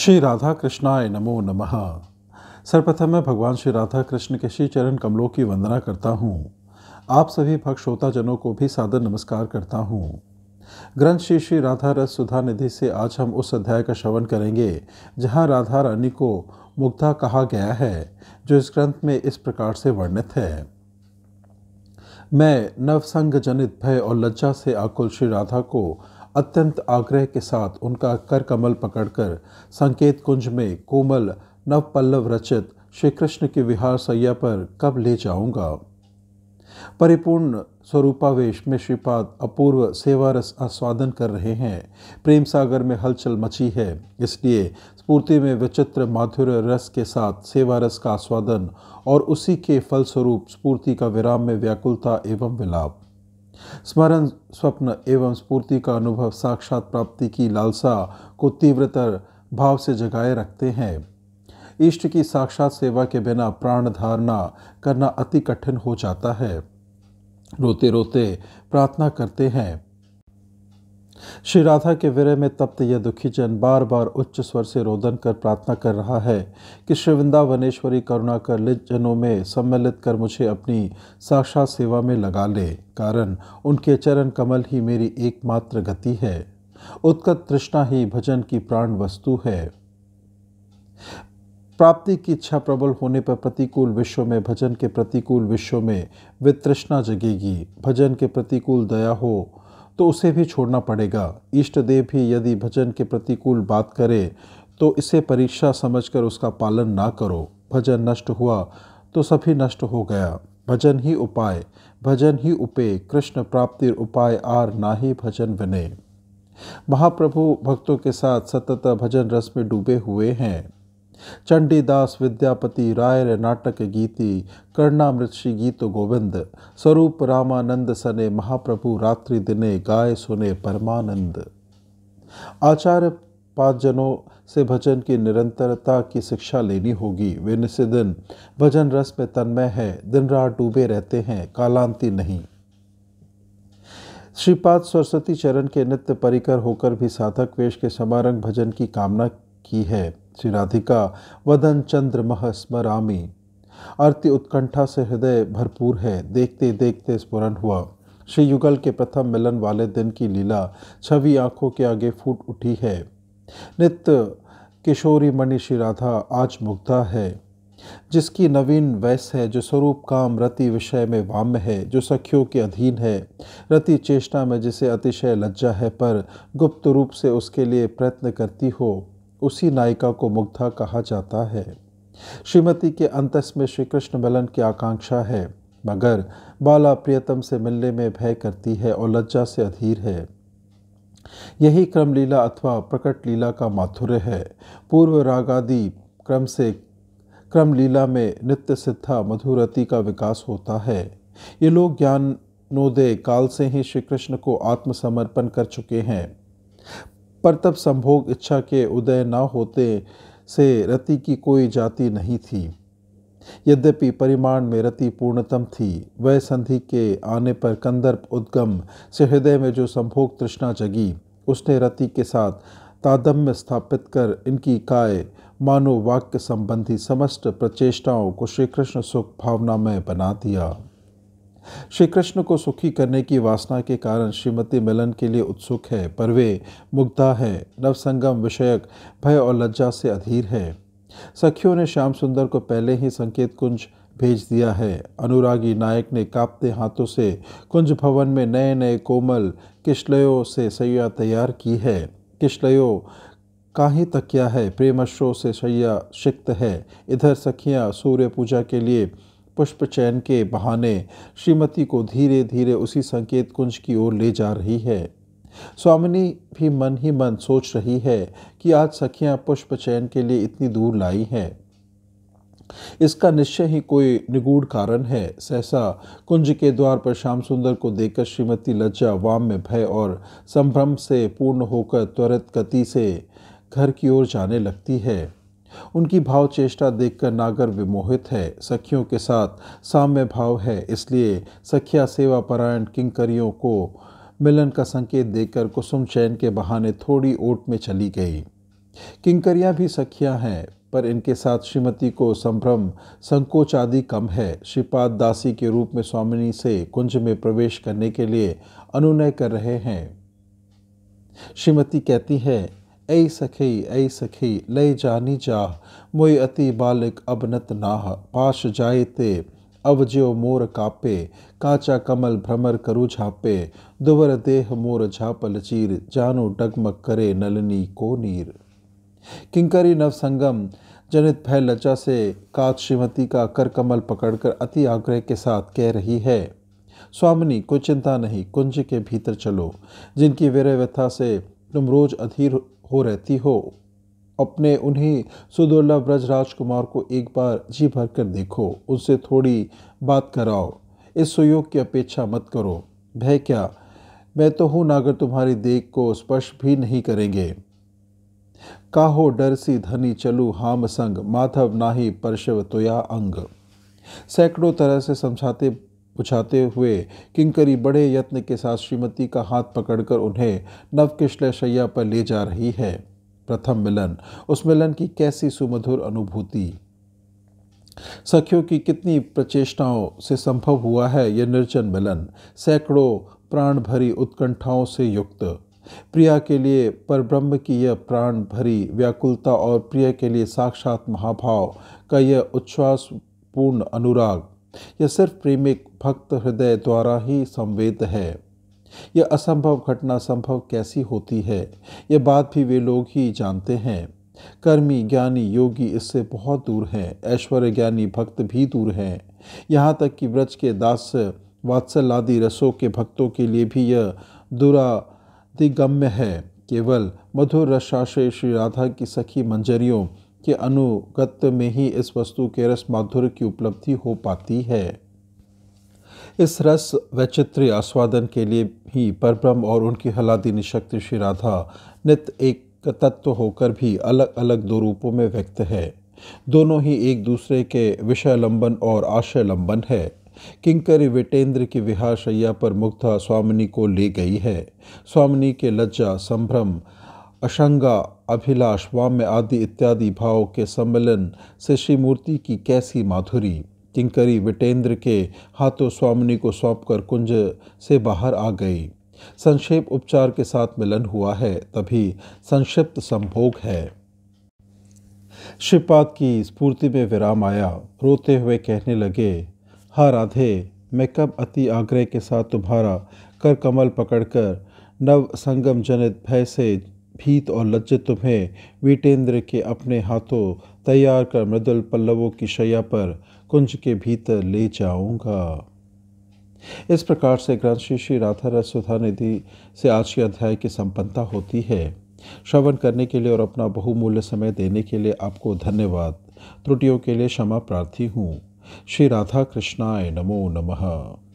श्री राधा कृष्णाय नमो नमः सर्वप्रथम मैं भगवान श्री राधा कृष्ण के श्री चरण कमलों की वंदना करता हूँ आप सभी भक्त श्रोताजनों को भी सादर नमस्कार करता हूँ ग्रंथ श्री श्री राधा रस सुधा निधि से आज हम उस अध्याय का श्रवण करेंगे जहाँ राधा रानी को मुग्धा कहा गया है जो इस ग्रंथ में इस प्रकार से वर्णित है मैं नवसंग जनित भय और लज्जा से आकुल श्री राधा को अत्यंत आग्रह के साथ उनका कर कमल पकड़कर संकेत कुंज में कोमल नवपल्लव रचित श्री कृष्ण के विहार सैया पर कब ले जाऊंगा परिपूर्ण स्वरूपावेश में श्रीपाद अपूर्व सेवा रस आस्वादन कर रहे हैं प्रेम सागर में हलचल मची है इसलिए स्पूर्ति में विचित्र माधुर रस के साथ सेवा रस का आस्वादन और उसी के फलस्वरूप स्पूर्ति का विराम में व्याकुलता एवं विलाप स्मरण स्वप्न एवं स्फूर्ति का अनुभव साक्षात प्राप्ति की लालसा को तीव्रतर भाव से जगाए रखते हैं इष्ट की साक्षात सेवा के बिना प्राण धारणा करना अति कठिन हो जाता है रोते रोते प्रार्थना करते हैं श्री राधा के विरह में तप्त यह दुखी जन बार बार उच्च स्वर से रोदन कर प्रार्थना कर रहा है कि श्रीविंदा वनेश्वरी करुणा कर लिज जनों में सम्मिलित कर मुझे अपनी साक्षात सेवा में लगा ले कारण उनके चरण कमल ही मेरी एकमात्र गति है उत्कट तृष्णा ही भजन की प्राण वस्तु है प्राप्ति की इच्छा प्रबल होने पर प्रतिकूल विश्व में भजन के प्रतिकूल विश्व में वित्रृष्णा जगेगी भजन के प्रतिकूल दया हो तो उसे भी छोड़ना पड़ेगा इष्ट देव भी यदि भजन के प्रतिकूल बात करे तो इसे परीक्षा समझकर उसका पालन ना करो भजन नष्ट हुआ तो सभी नष्ट हो गया भजन ही उपाय भजन ही उपे कृष्ण प्राप्ति उपाय आर ना ही भजन विनय महाप्रभु भक्तों के साथ सतत भजन रस में डूबे हुए हैं चंडीदास विद्यापति राय नाटक गीति श्री गीत गोविंद स्वरूप रामानंद सने महाप्रभु रात्रि दिने गाय सुने परमानंद आचार्य पाजनों से भजन की निरंतरता की शिक्षा लेनी होगी वे निस्दिन भजन रस में तन्मय है दिन रात डूबे रहते हैं कालांति नहीं श्रीपाद सरस्वती चरण के नित्य परिकर होकर भी साधक वेश के समारंभ भजन की कामना की है श्री राधिका वदन चंद्र मह स्मरामी आरती उत्कंठा से हृदय भरपूर है देखते देखते स्मरण हुआ श्री युगल के प्रथम मिलन वाले दिन की लीला छवि आंखों के आगे फूट उठी है नित्य किशोरी मणि श्री राधा आज मुग्धा है जिसकी नवीन वैस है जो स्वरूप काम रति विषय में वाम है जो सखियों के अधीन है रति चेष्टा में जिसे अतिशय लज्जा है पर गुप्त रूप से उसके लिए प्रयत्न करती हो उसी नायिका को मुग्धा कहा जाता है श्रीमती के अंतस में श्री कृष्ण मिलन की आकांक्षा है मगर बाला प्रियतम से मिलने में भय करती है और लज्जा से अधीर है यही क्रम लीला अथवा प्रकट लीला का माथुर्य है पूर्व रागादि क्रम से क्रम लीला में नित्य सिद्धा मधुरति का विकास होता है ये लोग ज्ञानोदय काल से ही श्री कृष्ण को आत्मसमर्पण कर चुके हैं पर तब संभोग इच्छा के उदय न होते से रति की कोई जाति नहीं थी यद्यपि परिमाण में रति पूर्णतम थी वह संधि के आने पर कंदर्प उद्गम से हृदय में जो संभोग तृष्णा जगी उसने रति के साथ तादम्य स्थापित कर इनकी काय मानो वाक्य संबंधी समस्त प्रचेष्टाओं को श्रीकृष्ण सुख भावना में बना दिया श्री कृष्ण को सुखी करने की वासना के कारण श्रीमती मिलन के लिए उत्सुक है पर वे मुग्धा है नवसंगम विषयक भय और लज्जा से अधीर है सखियों ने श्याम सुंदर को पहले ही संकेत कुंज भेज दिया है अनुरागी नायक ने कांपते हाथों से कुंज भवन में नए नए कोमल किश्लयों से सैया तैयार की है किश्लयों ही तकिया है प्रेमश्रो से सैया शिक्त है इधर सखियां सूर्य पूजा के लिए पुष्प चयन के बहाने श्रीमती को धीरे धीरे उसी संकेत कुंज की ओर ले जा रही है स्वामिनी भी मन ही मन सोच रही है कि आज सखियां पुष्प चयन के लिए इतनी दूर लाई हैं इसका निश्चय ही कोई निगूढ़ कारण है सहसा कुंज के द्वार पर श्याम सुंदर को देखकर श्रीमती लज्जा वाम में भय और संभ्रम से पूर्ण होकर त्वरित गति से घर की ओर जाने लगती है उनकी भाव चेष्टा देखकर नागर विमोहित है सखियों के साथ साम्य भाव है इसलिए सखिया सेवा परायण किंकरियों को मिलन का संकेत देकर कुसुम चैन के बहाने थोड़ी ओट में चली गई किंकरियाँ भी सखियाँ हैं पर इनके साथ श्रीमती को संभ्रम संकोच आदि कम है श्रीपाद दासी के रूप में स्वामिनी से कुंज में प्रवेश करने के लिए अनुनय कर रहे हैं श्रीमती कहती है ऐ सखी ऐ सखी ले जानी जाह मोय अति बालिक अबनत नाह पाश जाए ते अब ज्यो मोर कापे काचा कमल भ्रमर करु झापे दुवर देह मोर झाप लचीर जानु डगमग करे नलनी को नीर किंकरी नवसंगम जनित भय लज्जा से काच श्रीमती का कर कमल पकड़कर अति आग्रह के साथ कह रही है स्वामिनी कोई चिंता नहीं कुंज के भीतर चलो जिनकी व्यरह व्यथा से तुम रोज अधीर हो रहती हो अपने उन्हीं सुदुर्लभ ब्रज राजकुमार को एक बार जी भर कर देखो उनसे थोड़ी बात कराओ इस सुयोग की अपेक्षा मत करो भय क्या मैं तो हूँ नागर तुम्हारी देख को स्पर्श भी नहीं करेंगे काहो डर सी धनी चलू हाम संग माधव नाही परशव तोया अंग सैकड़ों तरह से समझाते पुछाते हुए किंकरी बड़े यत्न के साथ श्रीमती का हाथ पकड़कर उन्हें शैया पर ले जा रही है प्रथम मिलन उस मिलन की कैसी सुमधुर अनुभूति सखियों की कितनी प्रचेष्टाओं से संभव हुआ है यह निर्जन मिलन सैकड़ों प्राण भरी उत्कंठाओं से युक्त प्रिया के लिए परब्रह्म की यह प्राण भरी व्याकुलता और प्रिय के लिए साक्षात महाभाव का यह उच्छ्वासपूर्ण अनुराग यह सिर्फ प्रेमिक भक्त हृदय द्वारा ही संवेद है यह असंभव घटना संभव कैसी होती है यह बात भी वे लोग ही जानते हैं कर्मी ज्ञानी योगी इससे बहुत दूर हैं ऐश्वर्य ज्ञानी भक्त भी दूर हैं यहाँ तक कि व्रज के दास वात्सल आदि रसों के भक्तों के लिए भी यह दुरादिगम्य है केवल मधुर रसाश्रय श्री राधा की सखी मंजरियों के अनुगत में ही इस वस्तु के रस माधुर्य की उपलब्धि हो पाती है इस रस वैचित्र्य आस्वादन के लिए ही परब्रह्म और उनकी हलादिनी शक्ति श्री राधा नित्य एक तत्व होकर भी अलग अलग दो रूपों में व्यक्त है दोनों ही एक दूसरे के विषय लंबन और आशय लंबन है किंकर विटेंद्र की विहार शैया पर मुग्धा स्वामिनी को ले गई है स्वामिनी के लज्जा संभ्रम अशंगा अभिलाष वाम्य आदि इत्यादि भाव के सम्मिलन से श्री मूर्ति की कैसी माधुरी किंकरी विटेंद्र के हाथों स्वामिनी को सौंपकर कुंज से बाहर आ गई संक्षेप उपचार के साथ मिलन हुआ है तभी संक्षिप्त संभोग है श्रीपाद की स्फूर्ति में विराम आया रोते हुए कहने लगे हा राधे मैं कब अति आग्रह के साथ तुम्हारा कर कमल पकड़कर नव संगम जनित भय से भीत और लज्जित तुम्हें वीटेंद्र के अपने हाथों तैयार कर मृदुल पल्लवों की शैया पर कुंज के भीतर ले जाऊंगा इस प्रकार से ग्रंथ श्री राधा रस सुधा निधि से आज के अध्याय की संपन्नता होती है श्रवण करने के लिए और अपना बहुमूल्य समय देने के लिए आपको धन्यवाद त्रुटियों के लिए क्षमा प्रार्थी हूँ श्री राधा कृष्णाय नमो नमः